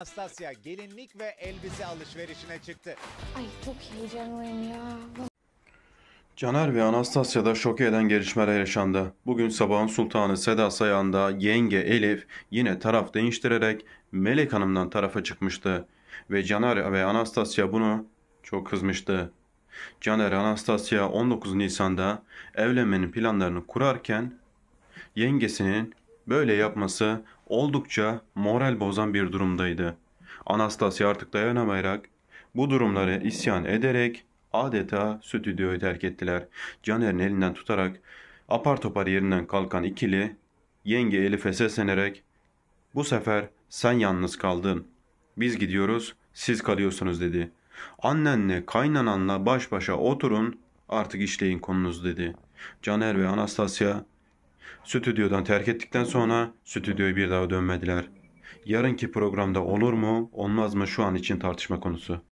Anastasia gelinlik ve elbise alışverişine çıktı. Ay çok heyecanlıyım ya. Caner ve Anastasya'da şok eden gelişmeler yaşandı. Bugün sabahın sultanı Seda Sayan'da yenge Elif yine taraf değiştirerek Melek Hanım'dan tarafa çıkmıştı. Ve Caner ve Anastasya bunu çok kızmıştı. Caner Anastasya 19 Nisan'da evlenmenin planlarını kurarken yengesinin böyle yapması oldukça moral bozan bir durumdaydı. Anastasya artık dayanamayarak bu durumları isyan ederek adeta stüdyoyu terk ettiler. Caner'in elinden tutarak apar topar yerinden kalkan ikili yenge Elif'e seslenerek bu sefer sen yalnız kaldın. Biz gidiyoruz siz kalıyorsunuz dedi. Annenle kaynananla baş başa oturun artık işleyin konunuz dedi. Caner ve Anastasya Stüdyodan terk ettikten sonra stüdyoya bir daha dönmediler. Yarınki programda olur mu olmaz mı şu an için tartışma konusu.